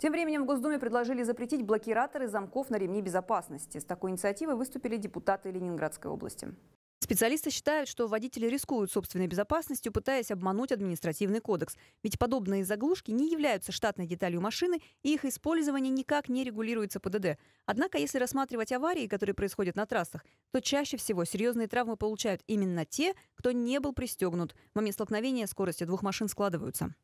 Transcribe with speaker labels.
Speaker 1: Тем временем в Госдуме предложили запретить блокираторы замков на ремне безопасности. С такой инициативой выступили депутаты Ленинградской области. Специалисты считают, что водители рискуют собственной безопасностью, пытаясь обмануть административный кодекс. Ведь подобные заглушки не являются штатной деталью машины, и их использование никак не регулируется ПДД. Однако, если рассматривать аварии, которые происходят на трассах, то чаще всего серьезные травмы получают именно те, кто не был пристегнут. В момент столкновения скорости двух машин складываются.